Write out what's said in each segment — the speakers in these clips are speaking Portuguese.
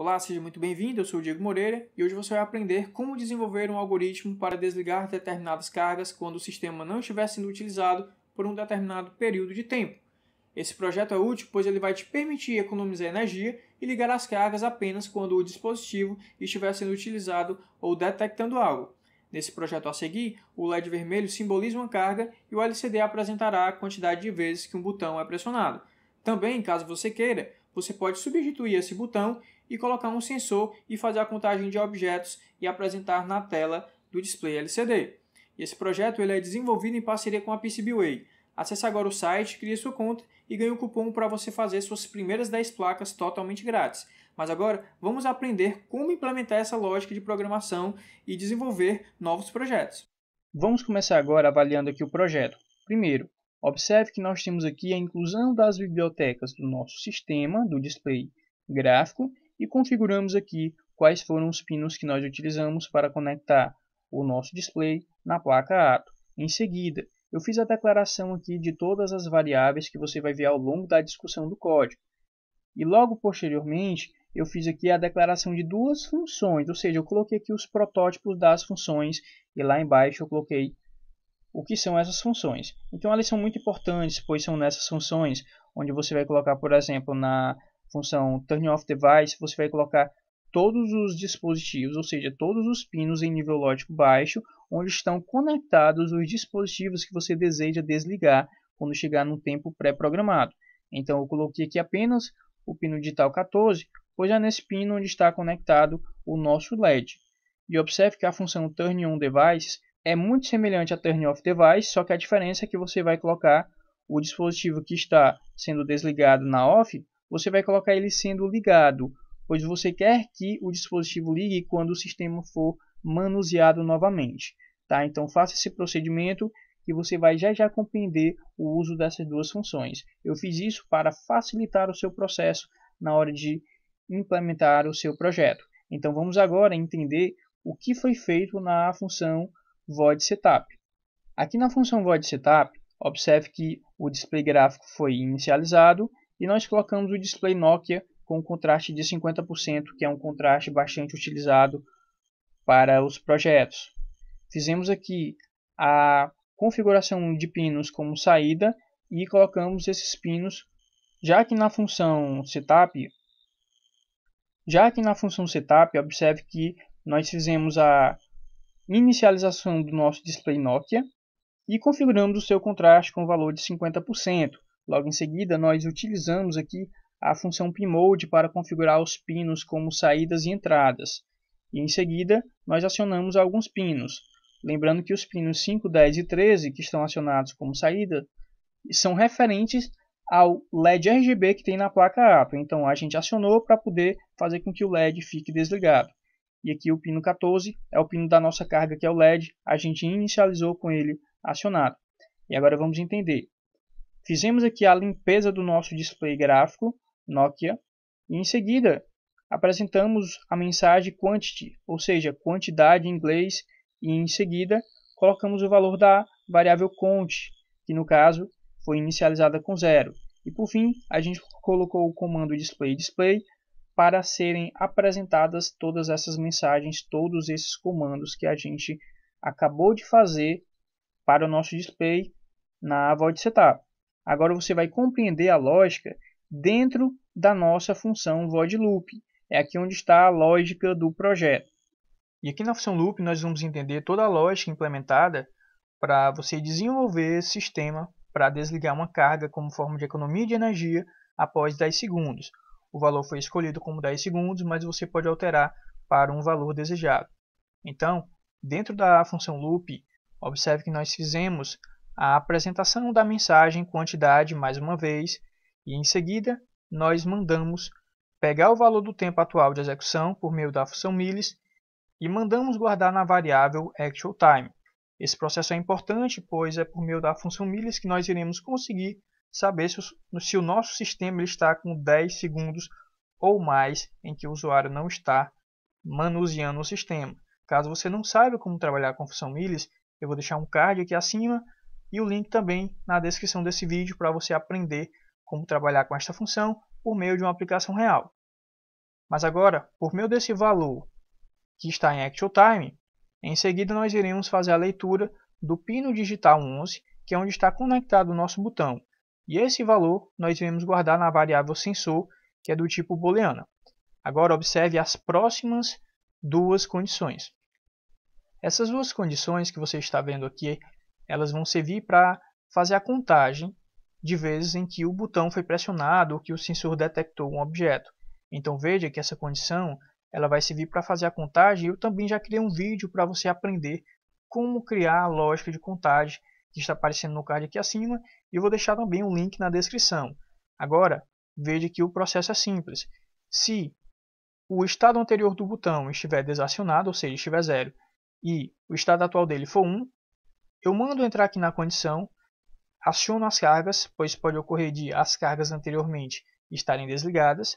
Olá, seja muito bem-vindo. Eu sou o Diego Moreira e hoje você vai aprender como desenvolver um algoritmo para desligar determinadas cargas quando o sistema não estiver sendo utilizado por um determinado período de tempo. Esse projeto é útil pois ele vai te permitir economizar energia e ligar as cargas apenas quando o dispositivo estiver sendo utilizado ou detectando algo. Nesse projeto a seguir, o LED vermelho simboliza uma carga e o LCD apresentará a quantidade de vezes que um botão é pressionado. Também, caso você queira, você pode substituir esse botão e colocar um sensor e fazer a contagem de objetos e apresentar na tela do display LCD. Esse projeto ele é desenvolvido em parceria com a PCBWay. Acesse agora o site, crie sua conta e ganhe um cupom para você fazer suas primeiras 10 placas totalmente grátis. Mas agora vamos aprender como implementar essa lógica de programação e desenvolver novos projetos. Vamos começar agora avaliando aqui o projeto. Primeiro, Observe que nós temos aqui a inclusão das bibliotecas do nosso sistema, do display gráfico, e configuramos aqui quais foram os pinos que nós utilizamos para conectar o nosso display na placa ATO. Em seguida, eu fiz a declaração aqui de todas as variáveis que você vai ver ao longo da discussão do código. E logo posteriormente, eu fiz aqui a declaração de duas funções, ou seja, eu coloquei aqui os protótipos das funções e lá embaixo eu coloquei o que são essas funções. Então elas são muito importantes, pois são nessas funções onde você vai colocar, por exemplo, na função turn off device, você vai colocar todos os dispositivos, ou seja, todos os pinos em nível lógico baixo, onde estão conectados os dispositivos que você deseja desligar quando chegar no tempo pré-programado. Então eu coloquei aqui apenas o pino digital 14, pois é nesse pino onde está conectado o nosso LED. E observe que a função turn on devices é muito semelhante a Turn Off Device, só que a diferença é que você vai colocar o dispositivo que está sendo desligado na off, você vai colocar ele sendo ligado, pois você quer que o dispositivo ligue quando o sistema for manuseado novamente. Tá? Então faça esse procedimento que você vai já já compreender o uso dessas duas funções. Eu fiz isso para facilitar o seu processo na hora de implementar o seu projeto. Então vamos agora entender o que foi feito na função void setup. Aqui na função void setup, observe que o display gráfico foi inicializado e nós colocamos o display Nokia com contraste de 50%, que é um contraste bastante utilizado para os projetos. Fizemos aqui a configuração de pinos como saída e colocamos esses pinos já que na função setup, já que na função setup, observe que nós fizemos a inicialização do nosso display Nokia e configuramos o seu contraste com o valor de 50%. Logo em seguida, nós utilizamos aqui a função PinMode para configurar os pinos como saídas e entradas. E em seguida, nós acionamos alguns pinos. Lembrando que os pinos 5, 10 e 13, que estão acionados como saída, são referentes ao LED RGB que tem na placa Apple. Então a gente acionou para poder fazer com que o LED fique desligado. E aqui o pino 14 é o pino da nossa carga, que é o LED. A gente inicializou com ele acionado. E agora vamos entender. Fizemos aqui a limpeza do nosso display gráfico Nokia. E em seguida, apresentamos a mensagem quantity, ou seja, quantidade em inglês. E em seguida, colocamos o valor da variável count, que no caso foi inicializada com zero. E por fim, a gente colocou o comando display display para serem apresentadas todas essas mensagens, todos esses comandos que a gente acabou de fazer para o nosso display na Void Setup. Agora você vai compreender a lógica dentro da nossa função Void Loop. É aqui onde está a lógica do projeto. E aqui na função Loop nós vamos entender toda a lógica implementada para você desenvolver esse sistema para desligar uma carga como forma de economia de energia após 10 segundos. O valor foi escolhido como 10 segundos, mas você pode alterar para um valor desejado. Então, dentro da função loop, observe que nós fizemos a apresentação da mensagem quantidade mais uma vez e em seguida nós mandamos pegar o valor do tempo atual de execução por meio da função millis e mandamos guardar na variável actual time. Esse processo é importante, pois é por meio da função millis que nós iremos conseguir saber se o, se o nosso sistema está com 10 segundos ou mais em que o usuário não está manuseando o sistema. Caso você não saiba como trabalhar com a função milhas, eu vou deixar um card aqui acima e o link também na descrição desse vídeo para você aprender como trabalhar com esta função por meio de uma aplicação real. Mas agora, por meio desse valor que está em actual time, em seguida nós iremos fazer a leitura do pino digital 11, que é onde está conectado o nosso botão. E esse valor nós iremos guardar na variável sensor, que é do tipo booleana. Agora observe as próximas duas condições. Essas duas condições que você está vendo aqui, elas vão servir para fazer a contagem de vezes em que o botão foi pressionado ou que o sensor detectou um objeto. Então veja que essa condição ela vai servir para fazer a contagem. Eu também já criei um vídeo para você aprender como criar a lógica de contagem que está aparecendo no card aqui acima e eu vou deixar também o link na descrição. Agora, veja que o processo é simples. Se o estado anterior do botão estiver desacionado, ou seja, estiver zero, e o estado atual dele for 1, eu mando entrar aqui na condição, aciono as cargas, pois pode ocorrer de as cargas anteriormente estarem desligadas,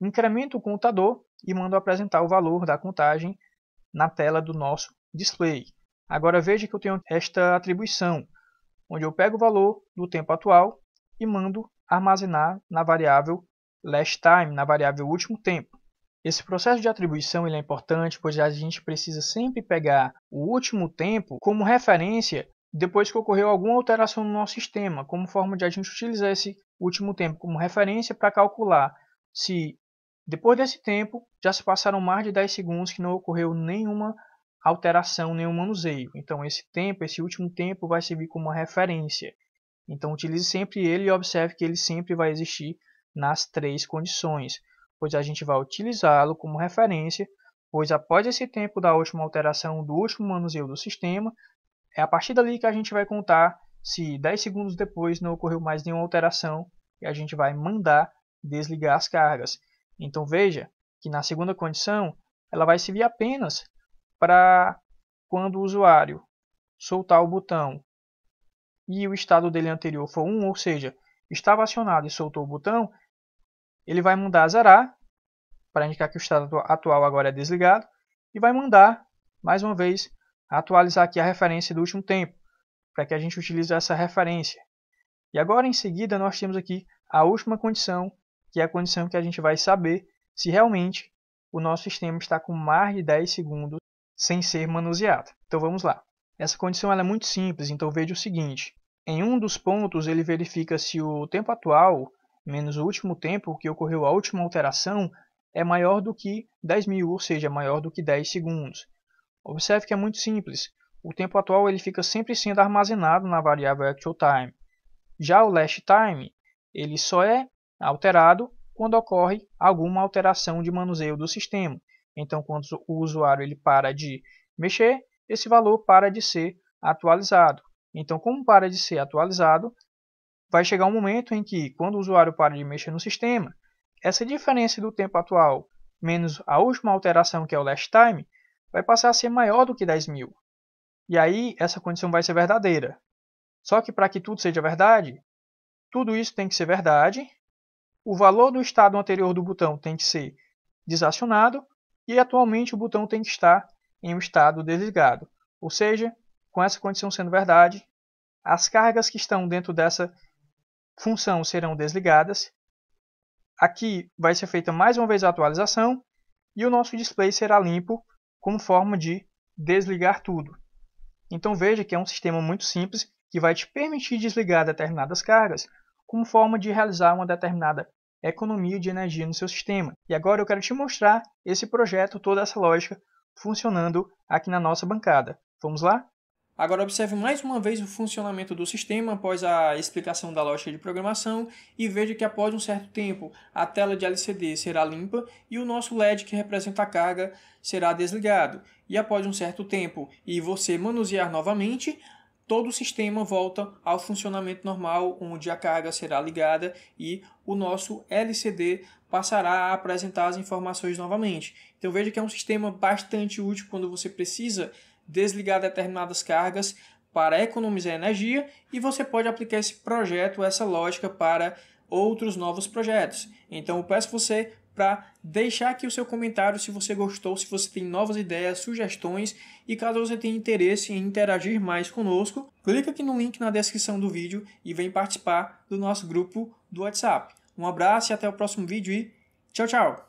incremento o contador e mando apresentar o valor da contagem na tela do nosso display. Agora veja que eu tenho esta atribuição, onde eu pego o valor do tempo atual e mando armazenar na variável last time, na variável último tempo. Esse processo de atribuição ele é importante, pois a gente precisa sempre pegar o último tempo como referência depois que ocorreu alguma alteração no nosso sistema, como forma de a gente utilizar esse último tempo como referência para calcular se depois desse tempo já se passaram mais de 10 segundos que não ocorreu nenhuma alteração nenhum manuseio. Então esse tempo, esse último tempo vai servir como uma referência. Então utilize sempre ele e observe que ele sempre vai existir nas três condições, pois a gente vai utilizá-lo como referência, pois após esse tempo da última alteração do último manuseio do sistema, é a partir dali que a gente vai contar se 10 segundos depois não ocorreu mais nenhuma alteração e a gente vai mandar desligar as cargas. Então veja que na segunda condição ela vai servir apenas para quando o usuário soltar o botão e o estado dele anterior for 1, ou seja, estava acionado e soltou o botão, ele vai mandar zerar, para indicar que o estado atual agora é desligado, e vai mandar, mais uma vez, atualizar aqui a referência do último tempo, para que a gente utilize essa referência. E agora, em seguida, nós temos aqui a última condição, que é a condição que a gente vai saber se realmente o nosso sistema está com mais de 10 segundos sem ser manuseada. Então vamos lá. Essa condição é muito simples, então veja o seguinte. Em um dos pontos ele verifica se o tempo atual, menos o último tempo que ocorreu a última alteração, é maior do que 10.000, ou seja, maior do que 10 segundos. Observe que é muito simples. O tempo atual ele fica sempre sendo armazenado na variável actual time. Já o last time, ele só é alterado quando ocorre alguma alteração de manuseio do sistema. Então, quando o usuário ele para de mexer, esse valor para de ser atualizado. Então, como para de ser atualizado, vai chegar um momento em que, quando o usuário para de mexer no sistema, essa diferença do tempo atual menos a última alteração, que é o last time, vai passar a ser maior do que 10.000. mil. E aí, essa condição vai ser verdadeira. Só que para que tudo seja verdade, tudo isso tem que ser verdade, o valor do estado anterior do botão tem que ser desacionado e atualmente o botão tem que estar em um estado desligado. Ou seja, com essa condição sendo verdade, as cargas que estão dentro dessa função serão desligadas. Aqui vai ser feita mais uma vez a atualização e o nosso display será limpo como forma de desligar tudo. Então veja que é um sistema muito simples que vai te permitir desligar determinadas cargas como forma de realizar uma determinada economia de energia no seu sistema. E agora eu quero te mostrar esse projeto, toda essa lógica funcionando aqui na nossa bancada. Vamos lá? Agora observe mais uma vez o funcionamento do sistema após a explicação da lógica de programação e veja que após um certo tempo a tela de LCD será limpa e o nosso LED que representa a carga será desligado. E após um certo tempo e você manusear novamente, todo o sistema volta ao funcionamento normal, onde a carga será ligada e o nosso LCD passará a apresentar as informações novamente. Então veja que é um sistema bastante útil quando você precisa desligar determinadas cargas para economizar energia e você pode aplicar esse projeto, essa lógica para outros novos projetos. Então eu peço você para deixar aqui o seu comentário se você gostou, se você tem novas ideias, sugestões e caso você tenha interesse em interagir mais conosco, clica aqui no link na descrição do vídeo e vem participar do nosso grupo do WhatsApp. Um abraço e até o próximo vídeo e tchau, tchau!